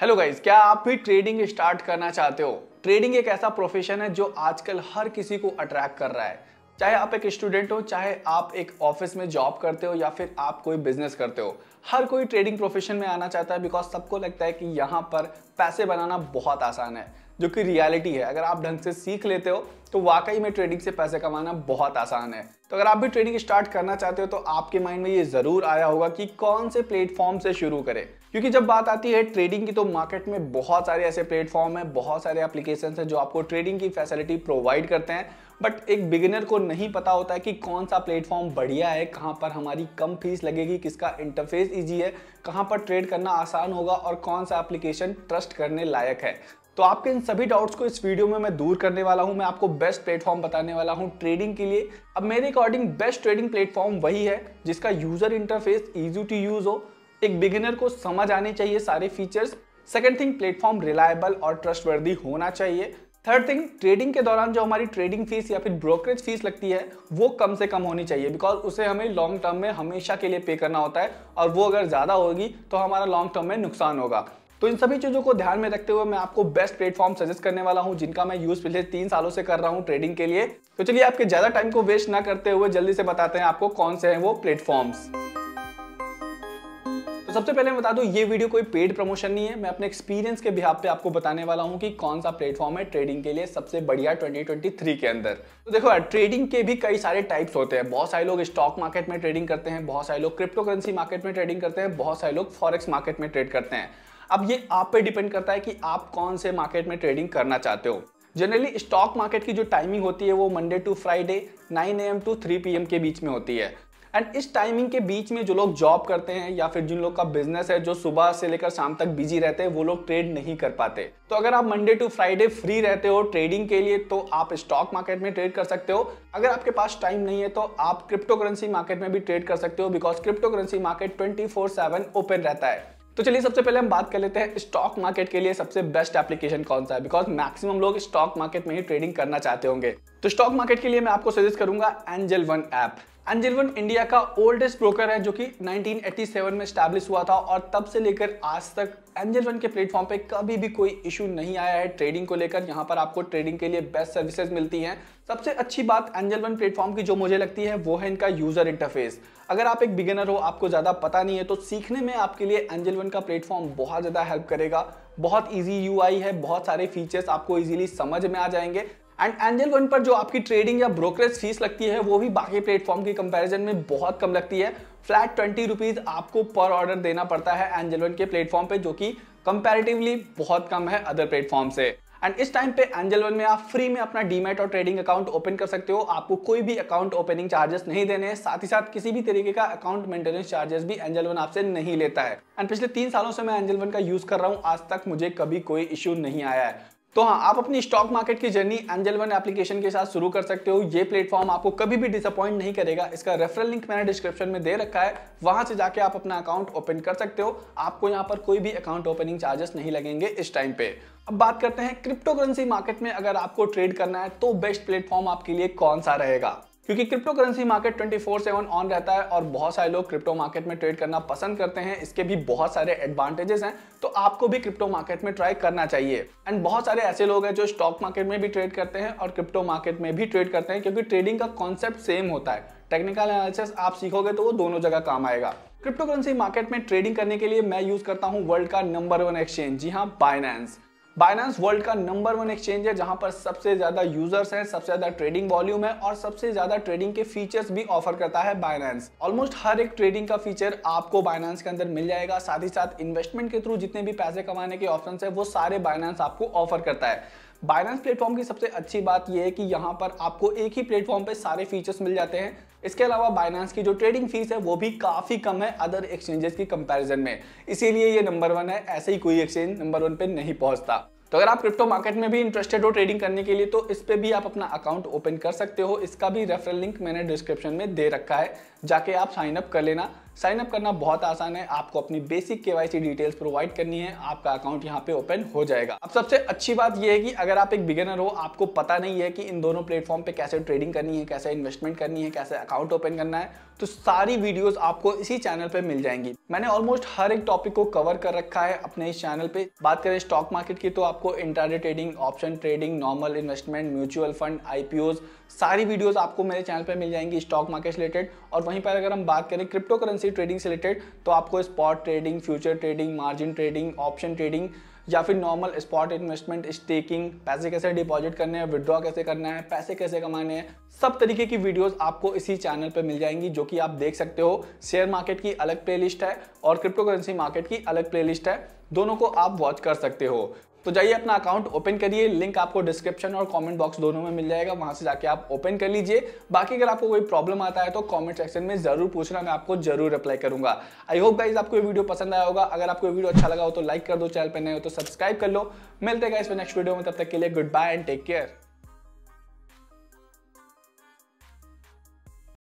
hello guys क्या आप भी ट्रेडिंग स्टार्ट करना चाहते हो ट्रेडिंग एक ऐसा प्रोफेशन है जो आजकल हर किसी को अट्रैक्ट कर रहा है चाहे आप एक स्टूडेंट हो चाहे आप एक ऑफिस में जॉब करते हो या फिर आप कोई बिजनेस करते हो हर कोई ट्रेडिंग प्रोफेशन में आना चाहता है बिकॉज सबको लगता है कि यहाँ पर पैसे बनाना बहुत आसान है जो कि रियलिटी है अगर आप ढंग से सीख लेते हो तो वाकई में ट्रेडिंग से पैसे कमाना बहुत आसान है तो अगर आप भी ट्रेडिंग स्टार्ट करना चाहते हो तो आपके माइंड में ये ज़रूर आया होगा कि कौन से प्लेटफॉर्म से शुरू करें क्योंकि जब बात आती है ट्रेडिंग की तो मार्केट में बहुत सारे ऐसे प्लेटफॉर्म हैं बहुत सारे एप्लीकेशन हैं जो आपको ट्रेडिंग की फैसिलिटी प्रोवाइड करते हैं बट एक बिगिनर को नहीं पता होता है कि कौन सा प्लेटफॉर्म बढ़िया है कहाँ पर हमारी कम फीस लगेगी किसका इंटरफेस ईजी है कहाँ पर ट्रेड करना आसान होगा और कौन सा एप्लीकेशन ट्रस्ट ट्रस्ट करने लायक है तो आपके इन सभी डाउट्स को इस वीडियो में मैं दूर करने वाला हूं मैं आपको बेस्ट प्लेटफॉर्म बताने वाला हूं ट्रेडिंग के लिए अब मेरे अकॉर्डिंग बेस्ट ट्रेडिंग प्लेटफॉर्म वही है जिसका user interface easy to use हो एक बिगिनर को समझ आने चाहिए सारे features second thing platform reliable और ट्रस्टवर्दी होना चाहिए थर्ड थिंग ट्रेडिंग के दौरान जो हमारी ट्रेडिंग फीस या फिर ब्रोकरेज फीस लगती है वो कम से कम होनी चाहिए बिकॉज उसे हमें लॉन्ग टर्म में हमेशा के लिए पे करना होता है और वो अगर ज़्यादा होगी तो हमारा लॉन्ग टर्म में नुकसान होगा तो इन सभी चीज़ों को ध्यान में रखते हुए मैं आपको बेस्ट प्लेटफॉर्म सजेस्ट करने वाला हूं जिनका मैं यूज़ पिछले तीन सालों से कर रहा हूं ट्रेडिंग के लिए तो चलिए आपके ज़्यादा टाइम को वेस्ट ना करते हुए जल्दी से बताते हैं आपको कौन से हैं वो प्लेटफॉर्म्स तो सबसे पहले मैं बता दूं ये वीडियो कोई पेड प्रमोशन नहीं है मैं अपने एक्सपीरियंस के बिहार पे आपको बताने वाला हूं कि कौन सा प्लेटफॉर्म है ट्रेडिंग के लिए सबसे बढ़िया 2023 के अंदर तो देखो यार ट्रेडिंग के भी कई सारे टाइप्स होते हैं बहुत सारे लोग स्टॉक मार्केट में ट्रेडिंग करते हैं बहुत सारे लोग क्रिप्टो करेंसी मार्केट में ट्रेडिंग करते हैं बहुत सारे लोग फॉरेक्स मार्केट में ट्रेड करते हैं अब ये आप पे डिपेंड करता है कि आप कौन से मार्केट में ट्रेडिंग करना चाहते हो जनरली स्टॉक मार्केट की जो टाइमिंग होती है वो Monday to Friday 9 AM to 3 PM के बीच में होती है एंड इस टाइमिंग के बीच में जो लोग जॉब करते हैं या फिर जिन लोग का बिजनेस है जो सुबह से लेकर शाम तक बिजी रहते हैं वो लोग ट्रेड नहीं कर पाते तो अगर आप मंडे टू फ्राइडे फ्री रहते हो ट्रेडिंग के लिए तो आप स्टॉक मार्केट में ट्रेड कर सकते हो अगर आपके पास टाइम नहीं है तो आप क्रिप्टो करेंसी मार्केट में भी ट्रेड कर सकते हो because crypto currency market twenty open रहता है तो चलिए सबसे पहले हम बात कर लेते हैं स्टॉक मार्केट के लिए सबसे बेस्ट एप्लीकेशन कौन सा है बिकॉज मैक्सिमम लोग स्टॉक मार्केट में ही ट्रेडिंग करना चाहते होंगे तो स्टॉक मार्केट के लिए मैं आपको सजेस्ट करूंगा Angel One app Angel One India का ओल्डेस्ट ब्रोकर है जो कि 1987 में स्टैब्लिश हुआ था और तब से लेकर आज तक एंजिलवन के प्लेटफॉर्म पे कभी भी कोई इशू नहीं आया है ट्रेडिंग को लेकर यहाँ पर आपको ट्रेडिंग के लिए बेस्ट सर्विसेज मिलती हैं सबसे अच्छी बात वन प्लेटफॉर्म की जो मुझे लगती है वो है इनका यूजर इंटरफेस अगर आप एक बिगिनर हो आपको ज़्यादा पता नहीं है तो सीखने में आपके लिए एंजल का प्लेटफॉर्म बहुत ज़्यादा हेल्प करेगा बहुत ईजी यू है बहुत सारे फीचर्स आपको ईजिली समझ में आ जाएंगे एंड एंजल वन पर जो आपकी ट्रेडिंग या ब्रोकरेज फीस लगती है वो भी बाकी प्लेटफॉर्म के कंपैरिजन में बहुत कम लगती है फ्लैट ट्वेंटी रुपीज़ आपको पर ऑर्डर देना पड़ता है एंजल वन के प्लेटफॉर्म पे जो कि कंपैरेटिवली बहुत कम है अदर प्लेटफॉर्म से एंड इस टाइम पे एंजल वन में आप फ्री में अपना डीमेट और ट्रेडिंग अकाउंट ओपन कर सकते हो आपको कोई भी अकाउंट ओपनिंग चार्जेस नहीं देने हैं साथ ही साथ किसी भी तरीके का अकाउंट मेंटेनेंस चार्जेस भी एंजल वन आपसे नहीं लेता है एंड पिछले तीन सालों से मैं एंजल वन का यूज कर रहा हूँ आज तक मुझे कभी कोई इशू नहीं आया है तो हाँ आप अपनी स्टॉक मार्केट की जर्नी एंजल वन एप्लीकेशन के साथ शुरू कर सकते हो ये प्लेटफॉर्म आपको कभी भी डिसअपॉइंट नहीं करेगा इसका रेफरल लिंक मैंने डिस्क्रिप्शन में दे रखा है वहां से जाके आप अपना अकाउंट ओपन कर सकते हो आपको यहाँ पर कोई भी अकाउंट ओपनिंग चार्जेस नहीं लगेंगे इस टाइम पे अब बात करते हैं क्रिप्टो करेंसी मार्केट में अगर आपको ट्रेड करना है तो बेस्ट प्लेटफॉर्म आपके लिए कौन सा रहेगा क्योंकि crypto currency market 24 seven on रहता है और बहुत सारे लोग क्रिप्टो मार्केट में ट्रेड करना पसंद करते हैं इसके भी बहुत सारे एडवांटेजेस हैं तो आपको भी क्रिप्टो मार्केट में ट्राई करना चाहिए एंड बहुत सारे ऐसे लोग हैं जो स्टॉक मार्केट में भी ट्रेड करते हैं और क्रिप्टो मार्केट में भी ट्रेड करते हैं क्योंकि ट्रेडिंग का कॉन्सेप्ट सेम होता है टेक्निकल एनालिसिस आप सीखोगे तो वो दोनों जगह काम आएगा क्रिप्टो करेंसी मार्केट में ट्रेडिंग करने के लिए मैं यूज करता हूँ वर्ल्ड का नंबर वन एक्सचेंज जी हाँ बाइनेंस बाइनांस वर्ल्ड का नंबर वन एक्सचेंज है जहां पर सबसे ज्यादा यूजर्स हैं सबसे ज्यादा ट्रेडिंग वॉल्यूम है और सबसे ज्यादा ट्रेडिंग के फीचर्स भी ऑफर करता है बाइनांस ऑलमोस्ट हर एक ट्रेडिंग का फीचर आपको बाइनांस के अंदर मिल जाएगा साथ ही साथ इन्वेस्टमेंट के थ्रू जितने भी पैसे कमाने के ऑप्शन है वो सारे बाइनांस आपको ऑफर करता है बाइनेंस प्लेटफॉर्म की सबसे अच्छी बात यह है कि यहाँ पर आपको एक ही प्लेटफॉर्म पर सारे फीचर्स मिल जाते हैं इसके अलावा बाइनेंस की जो ट्रेडिंग फीस है वो भी काफ़ी कम है अदर एक्सचेंजेस की कंपैरिजन में इसीलिए ये नंबर वन है ऐसे ही कोई एक्सचेंज नंबर वन पे नहीं पहुंचता तो अगर आप क्रिप्टो मार्केट में भी इंटरेस्टेड हो ट्रेडिंग करने के लिए तो इस पर भी आप अपना अकाउंट ओपन कर सकते हो इसका भी रेफरल लिंक मैंने डिस्क्रिप्शन में दे रखा है जाके आप साइन अप कर लेना साइन अप करना बहुत आसान है आपको अपनी बेसिक केवाईसी डिटेल्स प्रोवाइड करनी है आपका अकाउंट यहाँ पे ओपन हो जाएगा अब सबसे अच्छी बात यह है कि अगर आप एक बिगिनर हो आपको पता नहीं है कि इन दोनों प्लेटफॉर्म पे कैसे ट्रेडिंग करनी है कैसे इन्वेस्टमेंट करनी है कैसे अकाउंट ओपन करना है तो सारी वीडियोज आपको इसी चैनल पे मिल जाएंगी मैंने ऑलमोस्ट हर एक टॉपिक को कवर कर रखा है अपने इस चैनल पे बात करें स्टॉक मार्केट की तो आपको internet trading option trading normal investment mutual fund IPO सारी वीडियोस आपको मेरे चैनल पे मिल जाएंगी स्टॉक मार्केट से रिलेटेड और वहीं पर अगर हम बात करें क्रिप्टो करेंसी ट्रेडिंग से रिलेटेड तो आपको spot trading future trading margin trading option trading या फिर नॉर्मल स्पॉट इन्वेस्टमेंट स्टेकिंग पैसे कैसे डिपॉजिट करने हैं विदड्रॉ कैसे करना है पैसे कैसे कमाने हैं सब तरीके की वीडियोस आपको इसी चैनल पर मिल जाएंगी जो कि आप देख सकते हो शेयर मार्केट की अलग प्लेलिस्ट है और क्रिप्टो करेंसी मार्केट की अलग प्लेलिस्ट है दोनों को आप वॉच कर सकते हो तो जाइए अपना अकाउंट ओपन करिए लिंक आपको डिस्क्रिप्शन और कमेंट बॉक्स दोनों में मिल जाएगा वहां से जाके आप ओपन कर लीजिए बाकी अगर आपको कोई प्रॉब्लम आता है तो कमेंट सेक्शन में जरूर पूछना मैं आपको जरूर रिप्लाई करूंगा आई होप गाइज आपको ये वीडियो पसंद आया होगा अगर आपको वीडियो अच्छा लगा हो तो लाइक कर दो चैनल पर नए हो तो सब्सक्राइब कर लो मिलते गाइज नेक्स्ट वीडियो में तब तक के लिए goodbye and take care